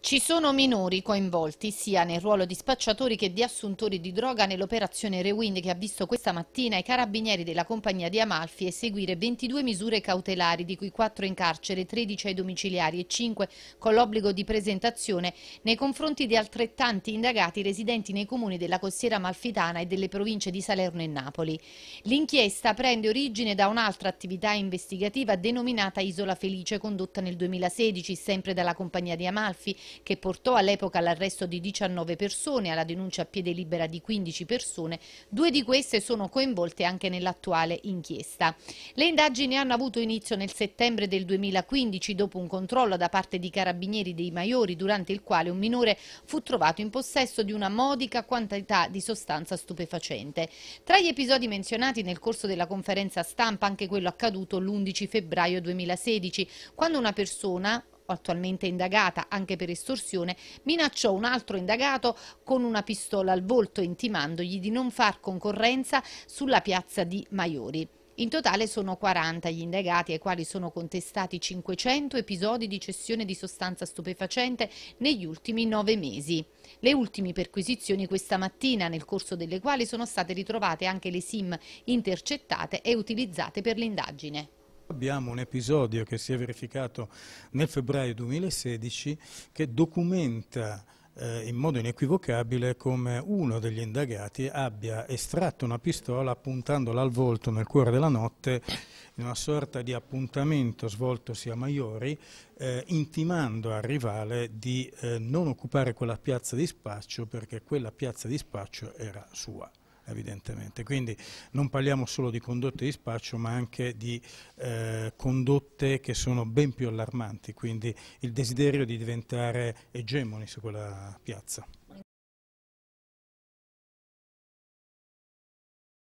Ci sono minori coinvolti sia nel ruolo di spacciatori che di assuntori di droga nell'operazione Rewind che ha visto questa mattina i carabinieri della compagnia di Amalfi eseguire 22 misure cautelari, di cui 4 in carcere, 13 ai domiciliari e 5 con l'obbligo di presentazione nei confronti di altrettanti indagati residenti nei comuni della costiera amalfitana e delle province di Salerno e Napoli. L'inchiesta prende origine da un'altra attività investigativa denominata Isola Felice condotta nel 2016 sempre dalla compagnia di Amalfi che portò all'epoca all'arresto di 19 persone alla denuncia a piede libera di 15 persone, due di queste sono coinvolte anche nell'attuale inchiesta. Le indagini hanno avuto inizio nel settembre del 2015 dopo un controllo da parte di carabinieri dei Maiori durante il quale un minore fu trovato in possesso di una modica quantità di sostanza stupefacente. Tra gli episodi menzionati nel corso della conferenza stampa anche quello accaduto l'11 febbraio 2016 quando una persona attualmente indagata anche per estorsione, minacciò un altro indagato con una pistola al volto intimandogli di non far concorrenza sulla piazza di Maiori. In totale sono 40 gli indagati ai quali sono contestati 500 episodi di cessione di sostanza stupefacente negli ultimi nove mesi. Le ultime perquisizioni questa mattina, nel corso delle quali sono state ritrovate anche le SIM intercettate e utilizzate per l'indagine. Abbiamo un episodio che si è verificato nel febbraio 2016 che documenta eh, in modo inequivocabile come uno degli indagati abbia estratto una pistola puntandola al volto nel cuore della notte in una sorta di appuntamento svoltosi a Maiori eh, intimando al rivale di eh, non occupare quella piazza di spaccio perché quella piazza di spaccio era sua evidentemente. Quindi non parliamo solo di condotte di spaccio, ma anche di eh, condotte che sono ben più allarmanti, quindi il desiderio di diventare egemoni su quella piazza.